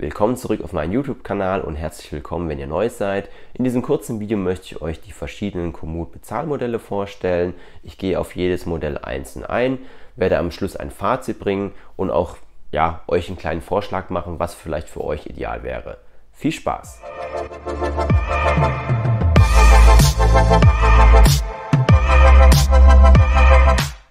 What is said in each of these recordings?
Willkommen zurück auf meinem YouTube-Kanal und herzlich willkommen, wenn ihr neu seid. In diesem kurzen Video möchte ich euch die verschiedenen Komoot-Bezahlmodelle vorstellen. Ich gehe auf jedes Modell einzeln ein, werde am Schluss ein Fazit bringen und auch ja, euch einen kleinen Vorschlag machen, was vielleicht für euch ideal wäre. Viel Spaß! Musik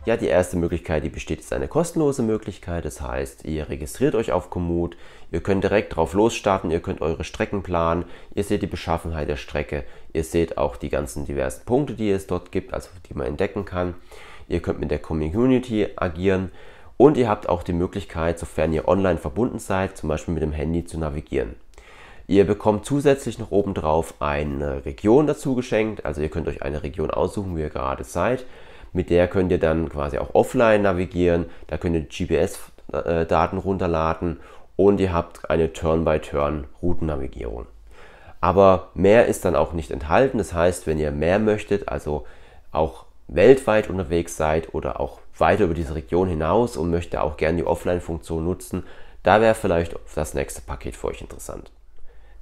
ja, die erste Möglichkeit, die besteht, ist eine kostenlose Möglichkeit. Das heißt, ihr registriert euch auf Komoot, ihr könnt direkt drauf losstarten, ihr könnt eure Strecken planen, ihr seht die Beschaffenheit der Strecke, ihr seht auch die ganzen diversen Punkte, die es dort gibt, also die man entdecken kann. Ihr könnt mit der Community agieren und ihr habt auch die Möglichkeit, sofern ihr online verbunden seid, zum Beispiel mit dem Handy zu navigieren. Ihr bekommt zusätzlich noch obendrauf eine Region dazu geschenkt, also ihr könnt euch eine Region aussuchen, wie ihr gerade seid mit der könnt ihr dann quasi auch offline navigieren, da könnt ihr GPS-Daten runterladen und ihr habt eine Turn-by-Turn-Routennavigierung. Aber mehr ist dann auch nicht enthalten. Das heißt, wenn ihr mehr möchtet, also auch weltweit unterwegs seid oder auch weiter über diese Region hinaus und möchtet auch gerne die Offline-Funktion nutzen, da wäre vielleicht das nächste Paket für euch interessant.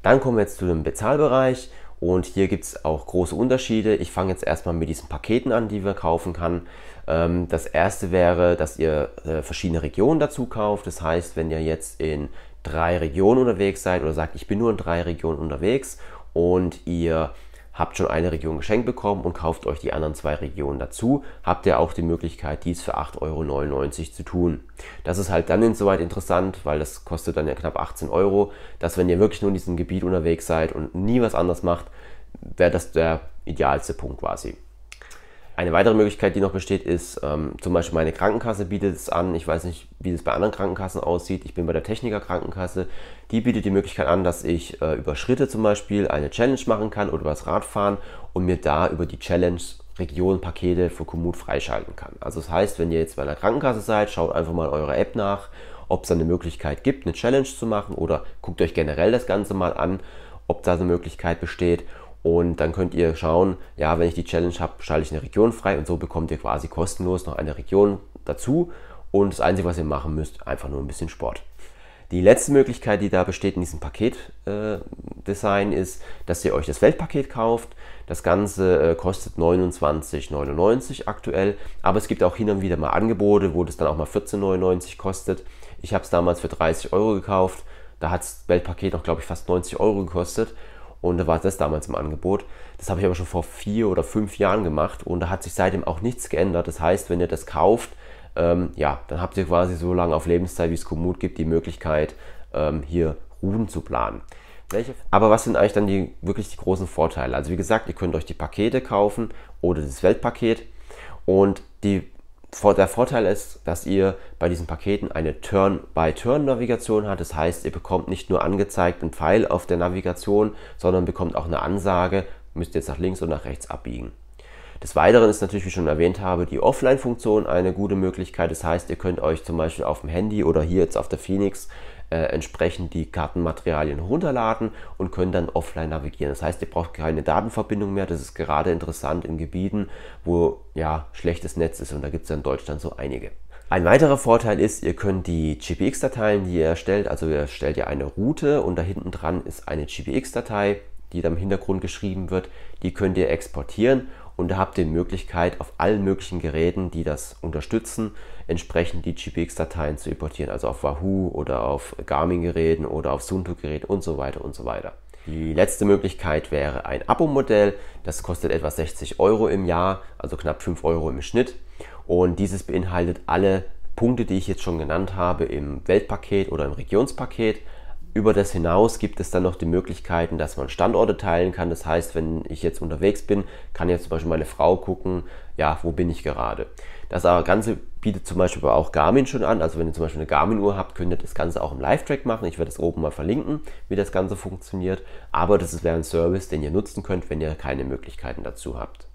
Dann kommen wir jetzt zu dem Bezahlbereich und hier gibt es auch große Unterschiede. Ich fange jetzt erstmal mit diesen Paketen an, die wir kaufen kann. Ähm, das erste wäre, dass ihr äh, verschiedene Regionen dazu kauft. Das heißt, wenn ihr jetzt in drei Regionen unterwegs seid oder sagt, ich bin nur in drei Regionen unterwegs und ihr habt schon eine Region geschenkt bekommen und kauft euch die anderen zwei Regionen dazu, habt ihr auch die Möglichkeit, dies für 8,99 Euro zu tun. Das ist halt dann insoweit interessant, weil das kostet dann ja knapp 18 Euro, dass wenn ihr wirklich nur in diesem Gebiet unterwegs seid und nie was anderes macht, wäre das der idealste Punkt quasi. Eine weitere Möglichkeit, die noch besteht, ist ähm, zum Beispiel meine Krankenkasse bietet es an. Ich weiß nicht, wie das bei anderen Krankenkassen aussieht. Ich bin bei der Techniker Krankenkasse. Die bietet die Möglichkeit an, dass ich äh, über Schritte zum Beispiel eine Challenge machen kann oder übers fahren und mir da über die Challenge Region Pakete für Komoot freischalten kann. Also das heißt, wenn ihr jetzt bei einer Krankenkasse seid, schaut einfach mal eure App nach, ob es da eine Möglichkeit gibt, eine Challenge zu machen oder guckt euch generell das Ganze mal an, ob da eine Möglichkeit besteht und dann könnt ihr schauen, ja, wenn ich die Challenge habe, schalte ich eine Region frei und so bekommt ihr quasi kostenlos noch eine Region dazu. Und das Einzige, was ihr machen müsst, einfach nur ein bisschen Sport. Die letzte Möglichkeit, die da besteht in diesem Paketdesign, äh, ist, dass ihr euch das Weltpaket kauft. Das Ganze äh, kostet 29,99 aktuell, aber es gibt auch hin und wieder mal Angebote, wo das dann auch mal 14,99 kostet. Ich habe es damals für 30 Euro gekauft. Da hat das Weltpaket noch, glaube ich, fast 90 Euro gekostet. Und da war das damals im Angebot. Das habe ich aber schon vor vier oder fünf Jahren gemacht und da hat sich seitdem auch nichts geändert. Das heißt, wenn ihr das kauft, ähm, ja, dann habt ihr quasi so lange auf Lebenszeit, wie es Komoot gibt, die Möglichkeit, ähm, hier Routen zu planen. Aber was sind eigentlich dann die wirklich die großen Vorteile? Also wie gesagt, ihr könnt euch die Pakete kaufen oder das Weltpaket und die der Vorteil ist, dass ihr bei diesen Paketen eine Turn-by-Turn-Navigation habt. Das heißt, ihr bekommt nicht nur angezeigt einen Pfeil auf der Navigation, sondern bekommt auch eine Ansage, müsst ihr jetzt nach links und nach rechts abbiegen. Des Weiteren ist natürlich, wie ich schon erwähnt habe, die Offline-Funktion eine gute Möglichkeit. Das heißt, ihr könnt euch zum Beispiel auf dem Handy oder hier jetzt auf der Phoenix äh, entsprechend die Kartenmaterialien runterladen und können dann offline navigieren. Das heißt, ihr braucht keine Datenverbindung mehr. Das ist gerade interessant in Gebieten, wo ja schlechtes Netz ist und da gibt es ja in Deutschland so einige. Ein weiterer Vorteil ist, ihr könnt die GPX-Dateien, die ihr erstellt, also ihr erstellt ja eine Route und da hinten dran ist eine GPX-Datei, die da im Hintergrund geschrieben wird, die könnt ihr exportieren und da habt ihr die Möglichkeit, auf allen möglichen Geräten, die das unterstützen, entsprechend die GPX-Dateien zu importieren, also auf Wahoo oder auf Garmin-Geräten oder auf Sunto-Geräten und so weiter und so weiter. Die letzte Möglichkeit wäre ein Abo-Modell. Das kostet etwa 60 Euro im Jahr, also knapp 5 Euro im Schnitt. Und dieses beinhaltet alle Punkte, die ich jetzt schon genannt habe, im Weltpaket oder im Regionspaket. Über das hinaus gibt es dann noch die Möglichkeiten, dass man Standorte teilen kann. Das heißt, wenn ich jetzt unterwegs bin, kann jetzt zum Beispiel meine Frau gucken, ja, wo bin ich gerade. Das Ganze bietet zum Beispiel auch Garmin schon an. Also wenn ihr zum Beispiel eine Garmin-Uhr habt, könnt ihr das Ganze auch im Live-Track machen. Ich werde das oben mal verlinken, wie das Ganze funktioniert. Aber das wäre ein Service, den ihr nutzen könnt, wenn ihr keine Möglichkeiten dazu habt.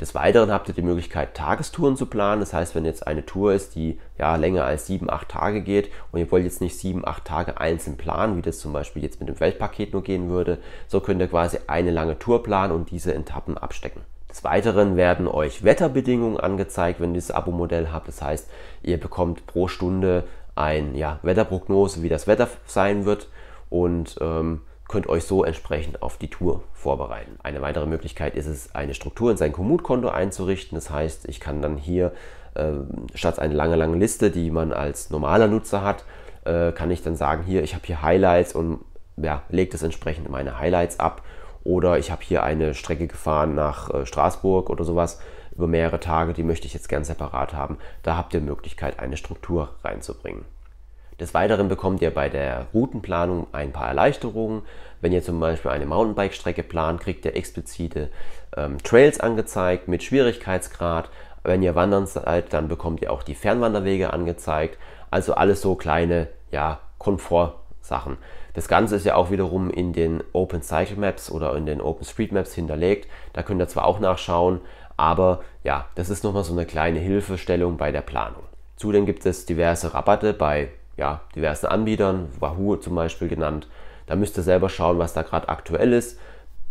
Des Weiteren habt ihr die Möglichkeit, Tagestouren zu planen. Das heißt, wenn jetzt eine Tour ist, die ja länger als sieben, acht Tage geht und ihr wollt jetzt nicht sieben, acht Tage einzeln planen, wie das zum Beispiel jetzt mit dem Weltpaket nur gehen würde, so könnt ihr quasi eine lange Tour planen und diese Etappen abstecken. Des Weiteren werden euch Wetterbedingungen angezeigt, wenn ihr dieses Abo-Modell habt. Das heißt, ihr bekommt pro Stunde eine ja, Wetterprognose, wie das Wetter sein wird. Und ähm, könnt euch so entsprechend auf die Tour vorbereiten. Eine weitere Möglichkeit ist es, eine Struktur in sein Komoot-Konto einzurichten. Das heißt, ich kann dann hier ähm, statt einer lange, langen Liste, die man als normaler Nutzer hat, äh, kann ich dann sagen, hier, ich habe hier Highlights und ja, lege das entsprechend meine Highlights ab. Oder ich habe hier eine Strecke gefahren nach äh, Straßburg oder sowas über mehrere Tage, die möchte ich jetzt gern separat haben. Da habt ihr Möglichkeit, eine Struktur reinzubringen. Des Weiteren bekommt ihr bei der Routenplanung ein paar Erleichterungen. Wenn ihr zum Beispiel eine Mountainbike-Strecke plant, kriegt ihr explizite ähm, Trails angezeigt mit Schwierigkeitsgrad. Wenn ihr wandern seid, dann bekommt ihr auch die Fernwanderwege angezeigt. Also alles so kleine ja, Komfortsachen. Das Ganze ist ja auch wiederum in den Open Cycle Maps oder in den Open Street Maps hinterlegt. Da könnt ihr zwar auch nachschauen, aber ja, das ist nochmal so eine kleine Hilfestellung bei der Planung. Zudem gibt es diverse Rabatte bei ja, diversen Anbietern, Wahoo zum Beispiel genannt. Da müsst ihr selber schauen, was da gerade aktuell ist,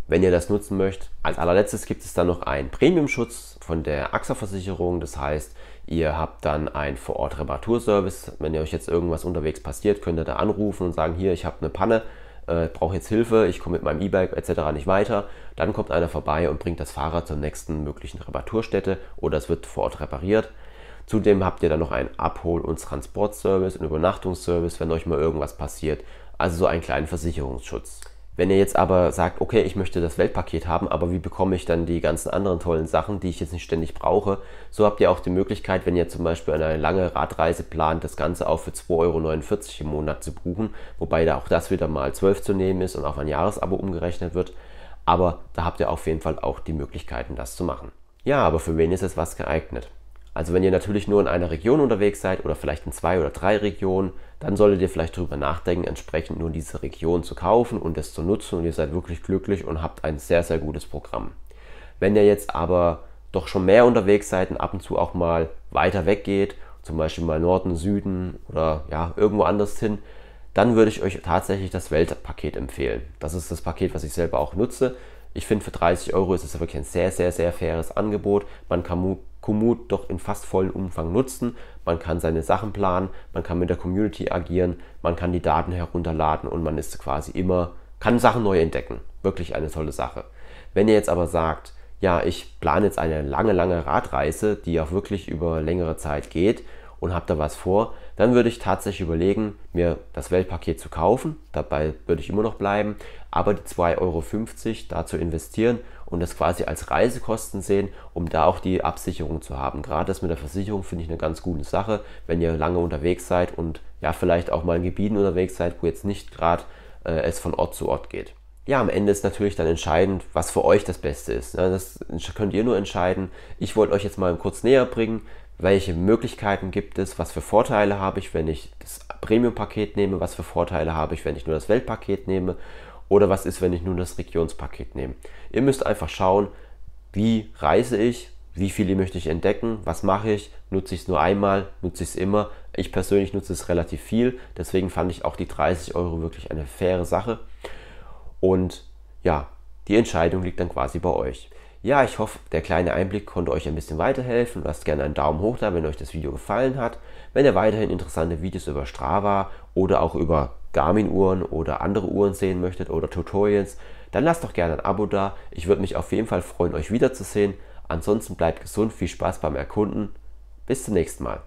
wenn ihr das nutzen möchtet. Als allerletztes gibt es dann noch einen Premium-Schutz von der AXA-Versicherung. Das heißt, ihr habt dann einen vor Ort Reparaturservice. Wenn ihr euch jetzt irgendwas unterwegs passiert, könnt ihr da anrufen und sagen, hier, ich habe eine Panne, äh, brauche jetzt Hilfe, ich komme mit meinem E-Bike etc. nicht weiter. Dann kommt einer vorbei und bringt das Fahrrad zur nächsten möglichen Reparaturstätte oder es wird vor Ort repariert. Zudem habt ihr dann noch einen Abhol- und Transportservice, einen Übernachtungsservice, wenn euch mal irgendwas passiert. Also so einen kleinen Versicherungsschutz. Wenn ihr jetzt aber sagt, okay, ich möchte das Weltpaket haben, aber wie bekomme ich dann die ganzen anderen tollen Sachen, die ich jetzt nicht ständig brauche, so habt ihr auch die Möglichkeit, wenn ihr zum Beispiel eine lange Radreise plant, das Ganze auch für 2,49 Euro im Monat zu buchen, wobei da auch das wieder mal 12 zu nehmen ist und auf ein Jahresabo umgerechnet wird. Aber da habt ihr auf jeden Fall auch die Möglichkeiten, das zu machen. Ja, aber für wen ist es was geeignet? Also wenn ihr natürlich nur in einer Region unterwegs seid oder vielleicht in zwei oder drei Regionen, dann solltet ihr vielleicht darüber nachdenken, entsprechend nur diese Region zu kaufen und es zu nutzen und ihr seid wirklich glücklich und habt ein sehr, sehr gutes Programm. Wenn ihr jetzt aber doch schon mehr unterwegs seid und ab und zu auch mal weiter weg geht, zum Beispiel mal Norden, Süden oder ja, irgendwo anders hin, dann würde ich euch tatsächlich das Weltpaket empfehlen. Das ist das Paket, was ich selber auch nutze. Ich finde, für 30 Euro ist es wirklich ein sehr, sehr, sehr faires Angebot. Man kann, Komoot doch in fast vollen Umfang nutzen. Man kann seine Sachen planen, man kann mit der Community agieren, man kann die Daten herunterladen und man ist quasi immer, kann Sachen neu entdecken. Wirklich eine tolle Sache. Wenn ihr jetzt aber sagt, ja, ich plane jetzt eine lange, lange Radreise, die auch wirklich über längere Zeit geht und habe da was vor, dann würde ich tatsächlich überlegen, mir das Weltpaket zu kaufen. Dabei würde ich immer noch bleiben, aber die 2,50 Euro dazu investieren und das quasi als Reisekosten sehen, um da auch die Absicherung zu haben. Gerade das mit der Versicherung finde ich eine ganz gute Sache, wenn ihr lange unterwegs seid und ja vielleicht auch mal in Gebieten unterwegs seid, wo jetzt nicht gerade äh, es von Ort zu Ort geht ja, am Ende ist natürlich dann entscheidend, was für euch das Beste ist. Ne? Das könnt ihr nur entscheiden. Ich wollte euch jetzt mal kurz näher bringen, welche Möglichkeiten gibt es, was für Vorteile habe ich, wenn ich das Premium-Paket nehme, was für Vorteile habe ich, wenn ich nur das Weltpaket nehme oder was ist, wenn ich nur das Regionspaket nehme. Ihr müsst einfach schauen, wie reise ich, wie viele möchte ich entdecken, was mache ich, nutze ich es nur einmal, nutze ich es immer. Ich persönlich nutze es relativ viel, deswegen fand ich auch die 30 Euro wirklich eine faire Sache. Und ja, die Entscheidung liegt dann quasi bei euch. Ja, ich hoffe, der kleine Einblick konnte euch ein bisschen weiterhelfen. Lasst gerne einen Daumen hoch da, wenn euch das Video gefallen hat. Wenn ihr weiterhin interessante Videos über Strava oder auch über Garmin-Uhren oder andere Uhren sehen möchtet oder Tutorials, dann lasst doch gerne ein Abo da. Ich würde mich auf jeden Fall freuen, euch wiederzusehen. Ansonsten bleibt gesund, viel Spaß beim Erkunden. Bis zum nächsten Mal.